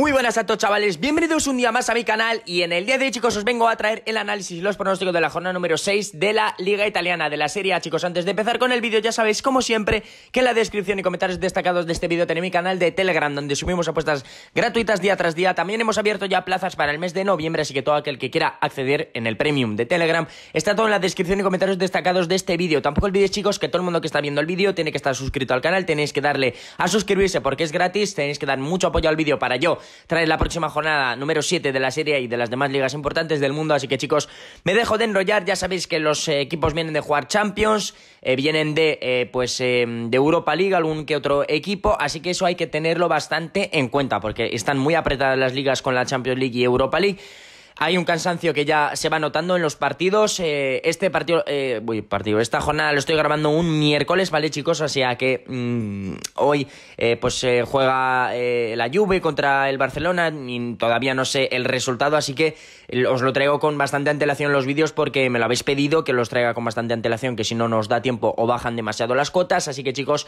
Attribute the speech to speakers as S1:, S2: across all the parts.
S1: Muy buenas a todos chavales, bienvenidos un día más a mi canal y en el día de hoy chicos os vengo a traer el análisis y los pronósticos de la jornada número 6 de la Liga Italiana de la Serie A chicos, antes de empezar con el vídeo ya sabéis como siempre que en la descripción y comentarios destacados de este vídeo tenéis mi canal de Telegram donde subimos apuestas gratuitas día tras día, también hemos abierto ya plazas para el mes de noviembre así que todo aquel que quiera acceder en el premium de Telegram está todo en la descripción y comentarios destacados de este vídeo, tampoco olvidéis chicos que todo el mundo que está viendo el vídeo tiene que estar suscrito al canal, tenéis que darle a suscribirse porque es gratis, tenéis que dar mucho apoyo al vídeo para yo trae la próxima jornada número 7 de la serie y de las demás ligas importantes del mundo. Así que chicos, me dejo de enrollar. Ya sabéis que los eh, equipos vienen de jugar Champions, eh, vienen de, eh, pues, de Europa League, algún que otro equipo. Así que eso hay que tenerlo bastante en cuenta porque están muy apretadas las ligas con la Champions League y Europa League. Hay un cansancio que ya se va notando en los partidos. Eh, este partido, eh, partido, esta jornada lo estoy grabando un miércoles, ¿vale, chicos? O sea que mm, hoy eh, pues pues juega la Juve contra el Barcelona y todavía no sé el resultado, así que os lo traigo con bastante antelación los vídeos porque me lo habéis pedido que los traiga con bastante antelación, que si no nos da tiempo o bajan demasiado las cuotas. Así que chicos,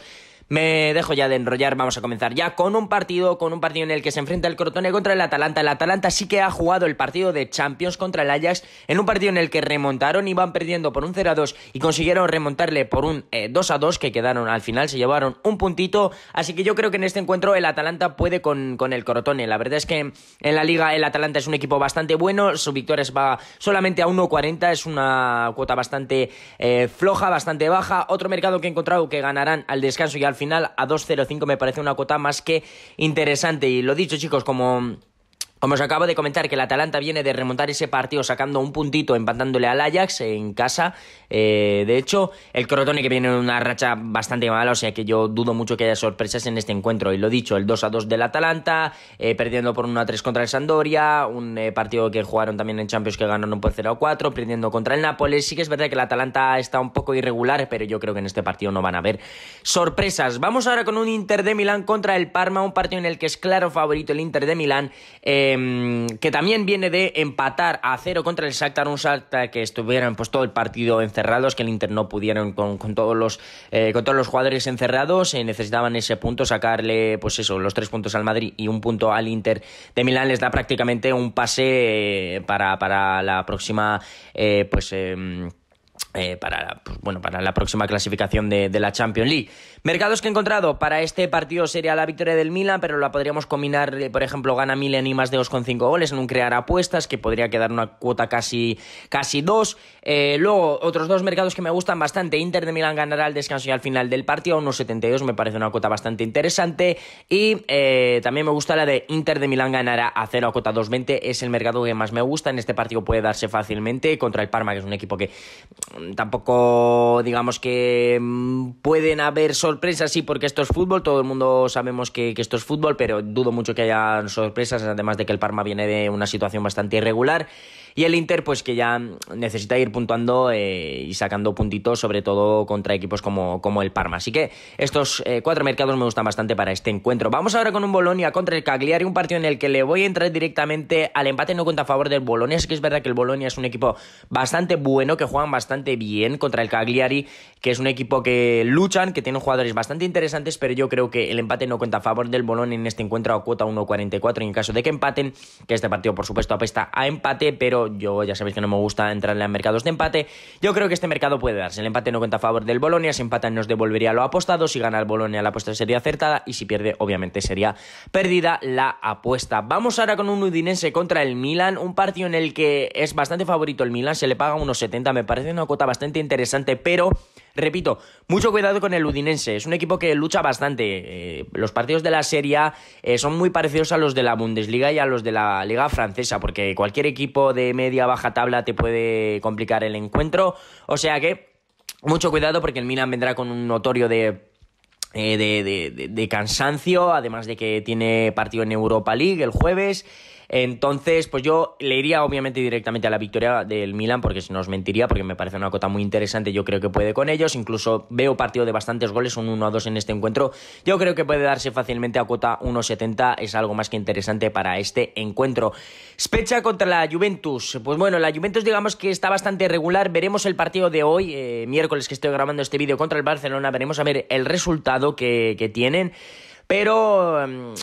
S1: me dejo ya de enrollar, vamos a comenzar ya con un partido, con un partido en el que se enfrenta el Crotone contra el Atalanta. El Atalanta sí que ha jugado el partido de Champions contra el Ajax, en un partido en el que remontaron, y van perdiendo por un 0 a 2 y consiguieron remontarle por un 2 eh, a 2 que quedaron al final, se llevaron un puntito. Así que yo creo que en este encuentro el Atalanta puede con, el Crotone. La verdad es que en la liga el Atalanta es un equipo bastante bueno, su victoria va solamente a 1.40, es una cuota bastante eh, floja, bastante baja. Otro mercado que he encontrado que ganarán al descanso y al al final a 2.05 me parece una cuota más que interesante. Y lo dicho, chicos, como como os acabo de comentar, que el Atalanta viene de remontar ese partido sacando un puntito, empatándole al Ajax en casa. Eh, de hecho, el Crotone que viene en una racha bastante mala, o sea que yo dudo mucho que haya sorpresas en este encuentro. Y lo dicho, el 2 a 2 del Atalanta, eh, perdiendo por 1 a 3 contra el Sandoria, un eh, partido que jugaron también en Champions que ganaron por 0 a 4, perdiendo contra el Nápoles. Sí que es verdad que el Atalanta está un poco irregular, pero yo creo que en este partido no van a haber sorpresas. Vamos ahora con un Inter de Milán contra el Parma, un partido en el que es claro favorito el Inter de Milán. Em, que también viene de empatar a cero contra el Shakhtar, un Shakhtar que estuvieron pues todo el partido encerrados, que el Inter no pudieron con, todos los eh, con todos los jugadores encerrados, eh, necesitaban ese punto, sacarle pues eso, los tres puntos al Madrid y un punto al Inter de Milán les da prácticamente un pase eh, para, para la próxima pues em, eh, para, pues, bueno, para la próxima clasificación de, la Champions League. Mercados que he encontrado para este partido sería la victoria del Milan, pero la podríamos combinar, eh, por ejemplo, gana Milan y más de 2,5 goles en un crear apuestas, que podría quedar una cuota casi, casi 2. Eh, luego, otros dos mercados que me gustan bastante, Inter de Milan ganará el descanso y al final del partido, a unos me parece una cuota bastante interesante. Y también me gusta la de Inter de Milán ganará a 0 a cuota 2,20, es el mercado que más me gusta, en este partido puede darse fácilmente contra el Parma, que es un equipo que tampoco digamos que mm, pueden haber sorpresas, sí, porque esto es fútbol, todo el mundo sabemos que, que, esto es fútbol, pero dudo mucho que hayan sorpresas, además de que el Parma viene de una situación bastante irregular. Y el Inter, pues que ya necesita ir puntuando eh, y sacando puntitos, sobre todo contra equipos como, como el Parma. Así que estos eh, cuatro mercados me gustan bastante para este encuentro. Vamos ahora con un Bolonia contra el Cagliari, un partido en el que le voy a entrar directamente al empate, no cuenta a favor del Bolonia. Es que es verdad que el Bolonia es un equipo bastante bueno, que juegan bastante bien contra el Cagliari, que es un equipo que luchan, que tienen jugadores bastante interesantes, pero yo creo que el empate no cuenta a favor del Bolonia en este encuentro a cuota 1.44 y en caso de que empaten, que este partido por supuesto apesta a empate, pero yo ya sabéis que no me gusta entrarle en mercados de empate. Yo creo que este mercado puede darse. El empate no cuenta a favor del Bolonia. Si empatan nos devolvería lo apostado. Si gana el Bolonia la apuesta sería acertada. Y si pierde, obviamente sería perdida la apuesta. Vamos ahora con un Udinese contra el Milan. Un partido en el que es bastante favorito el Milan. Se le paga unos 70. Me parece una cuota bastante interesante. Pero, repito, mucho cuidado con el Udinese. Es un equipo que lucha bastante. Eh, los partidos de la Serie eh, son muy parecidos a los de la Bundesliga y a los de la Liga Francesa. Porque cualquier equipo de media baja tabla te puede complicar el encuentro. O sea que mucho cuidado porque el Milan vendrá con un notorio de eh, de, de, de, cansancio, además de que tiene partido en Europa League el jueves entonces, pues yo le iría obviamente directamente a la victoria del Milan, porque si no os mentiría, porque me parece una cota muy interesante, yo creo que puede con ellos, incluso veo partido de bastantes goles, un 1 a 2 en este encuentro, yo creo que puede darse fácilmente a cota 1.70, es algo más que interesante para este encuentro. Specha contra la Juventus, pues bueno, la Juventus digamos que está bastante regular, veremos el partido de hoy, eh, miércoles que estoy grabando este vídeo contra el Barcelona, veremos a ver el resultado que tienen. Pero mm,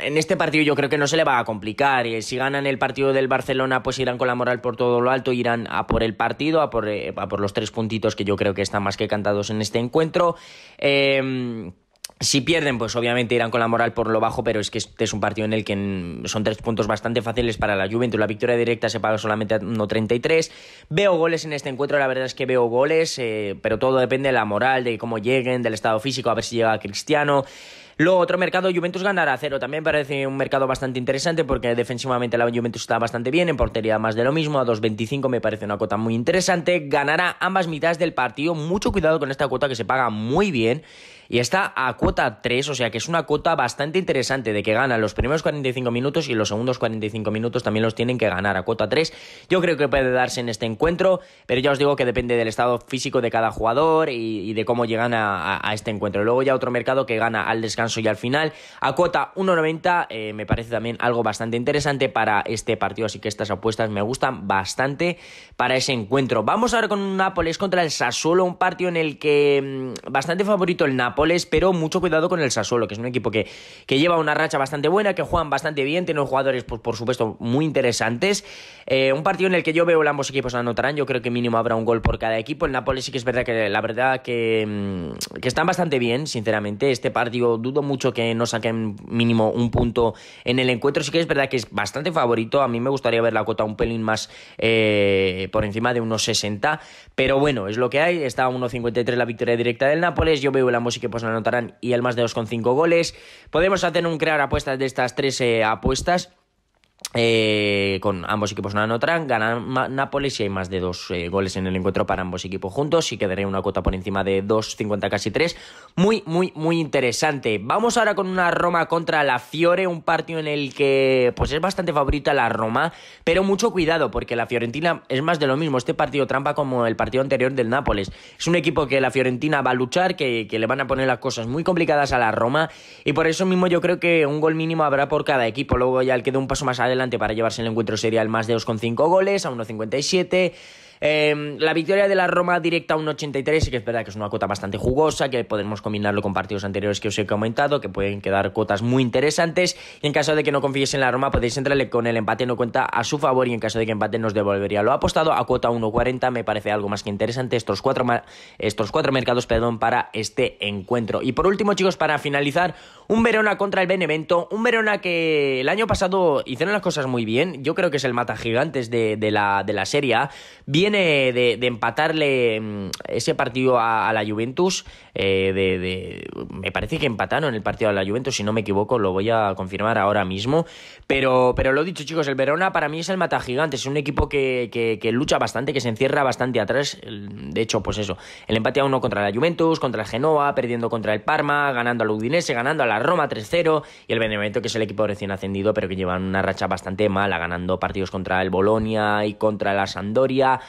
S1: en este partido yo creo que no se le va a complicar. Eh, si ganan el partido del Barcelona, pues irán con la moral por todo lo alto, irán a por el partido, a por, eh, los tres puntitos que yo creo que están más que cantados en este encuentro. Em, si pierden, pues obviamente irán con la moral por lo bajo, pero es que este es un partido en el que mm, son tres puntos bastante fáciles para la Juventus. La victoria directa se paga solamente a 1.33. Veo goles en este encuentro, la verdad es que veo goles, eh, pero todo depende de la moral, de cómo lleguen, del estado físico, a ver si llega Cristiano. Luego, otro mercado, Juventus ganará a cero. También parece un mercado bastante interesante porque defensivamente la Juventus está bastante bien. En portería, más de lo mismo. A 2.25 me parece una cuota muy interesante. Ganará ambas mitades del partido. Mucho cuidado con esta cuota que se paga muy bien. Y está a cuota 3, o sea que es una cuota bastante interesante de que gana los primeros 45 minutos y los segundos 45 minutos también los tienen que ganar a cuota 3. Yo creo que puede darse en este encuentro, pero ya os digo que depende del estado físico de cada jugador y, de cómo llegan a este encuentro. Luego ya otro mercado que gana al descanso y al final. A cuota 1.90 eh, me parece también algo bastante interesante para este partido, así que estas apuestas me gustan bastante para ese encuentro. Vamos ahora con Nápoles contra el Sassuolo, un partido en el que mm, bastante favorito el Nápoles, pero mucho cuidado con el Sassuolo, que es un equipo que, que lleva una racha bastante buena, que juegan bastante bien, tienen jugadores, pues, por supuesto, muy interesantes. Eh, un partido en el que yo veo ambos equipos anotarán, yo creo que mínimo habrá un gol por cada equipo. El Nápoles sí que es verdad que la verdad que, mm, que están bastante bien, sinceramente. Este partido dudo mucho que no saquen mínimo un punto en el encuentro. Sí que es verdad que es bastante favorito. A mí me gustaría ver la cuota un pelín más eh, por encima de unos 60. Pero bueno, es lo que hay. Está a 1.53 la victoria directa del Nápoles. Yo veo el ambos música que pues la anotarán y el más de 2,5 goles. Podemos hacer un crear apuestas de estas tres eh, apuestas. Eh, con ambos equipos una anotarán, ganan Nápoles y hay más de dos eh, goles en el encuentro para ambos equipos juntos y quedaría una cuota por encima de 2,50 casi 3. Muy, muy, muy interesante. Vamos ahora con una Roma contra la Fiore, un partido en el que pues es bastante favorita la Roma, pero mucho cuidado porque la Fiorentina es más de lo mismo, este partido trampa como el partido anterior del Nápoles. Es un equipo que la Fiorentina va a luchar, que, que le van a poner las cosas muy complicadas a la Roma y por eso mismo yo creo que un gol mínimo habrá por cada equipo, luego ya el que dé un paso más alto adelante para llevarse el encuentro serial más de 2,5 goles a 1,57. Em, la victoria de la Roma directa a un 83, sí que es verdad que es una cuota bastante jugosa, que podemos combinarlo con partidos anteriores que os he comentado, que pueden quedar cuotas muy interesantes. Y en caso de que no confíes en la Roma, podéis entrarle con el empate no cuenta a su favor y en caso de que empate nos devolvería lo apostado a cuota 1.40. Me parece algo más que interesante estos cuatro, estos cuatro mercados perdón, para este encuentro. Y por último, chicos, para finalizar, un Verona contra el Benevento. Un Verona que el año pasado hicieron las cosas muy bien. Yo creo que es el mata gigantes de, la, de la serie. Bien de, empatarle mm, ese partido a, la Juventus. Eh, de, me parece que empataron el partido a la Juventus, si no me equivoco, lo voy a confirmar ahora mismo. Pero, pero lo dicho, chicos, el Verona para mí es el mata gigante es un equipo que, lucha bastante, que se encierra bastante atrás. De hecho, pues eso, el empate a uno contra la Juventus, contra el Genoa, perdiendo contra el Parma, ganando al Udinese, ganando a la Roma 3-0 y el Benevento, que es el equipo recién ascendido, pero que lleva una racha bastante mala, ganando partidos contra el Bolonia y contra la Sandoria,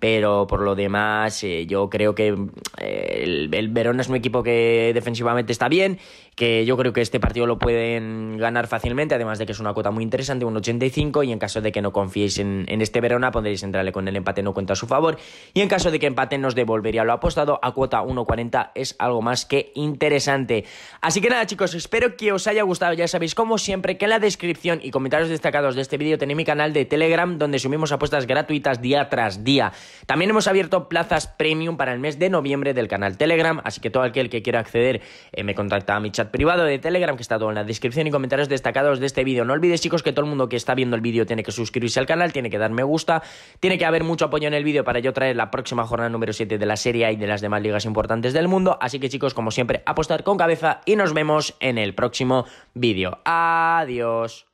S1: pero por lo demás eh, yo creo que eh, el, Verona es un equipo que defensivamente está bien, que yo creo que este partido lo pueden ganar fácilmente, además de que es una cuota muy interesante, un 85, y en caso de que no confiéis en, este Verona podréis entrarle con el empate no cuenta a su favor, y en caso de que empate nos devolvería lo apostado a cuota 1.40 es algo más que interesante. Así que nada chicos, espero que os haya gustado, ya sabéis como siempre que en la descripción y comentarios destacados de este vídeo tenéis mi canal de Telegram donde subimos apuestas gratuitas día tras día. También hemos abierto plazas premium para el mes de noviembre del canal Telegram, así que todo aquel que quiera acceder eh, me contacta a mi chat privado de Telegram, que está todo en la descripción y comentarios destacados de este vídeo. No olvides, chicos, que todo el mundo que está viendo el vídeo tiene que suscribirse al canal, tiene que dar me gusta, tiene que haber mucho apoyo en el vídeo para yo traer la próxima jornada número 7 de la Serie y de las demás ligas importantes del mundo. Así que, chicos, como siempre, apostar con cabeza y nos vemos en el próximo vídeo. Adiós.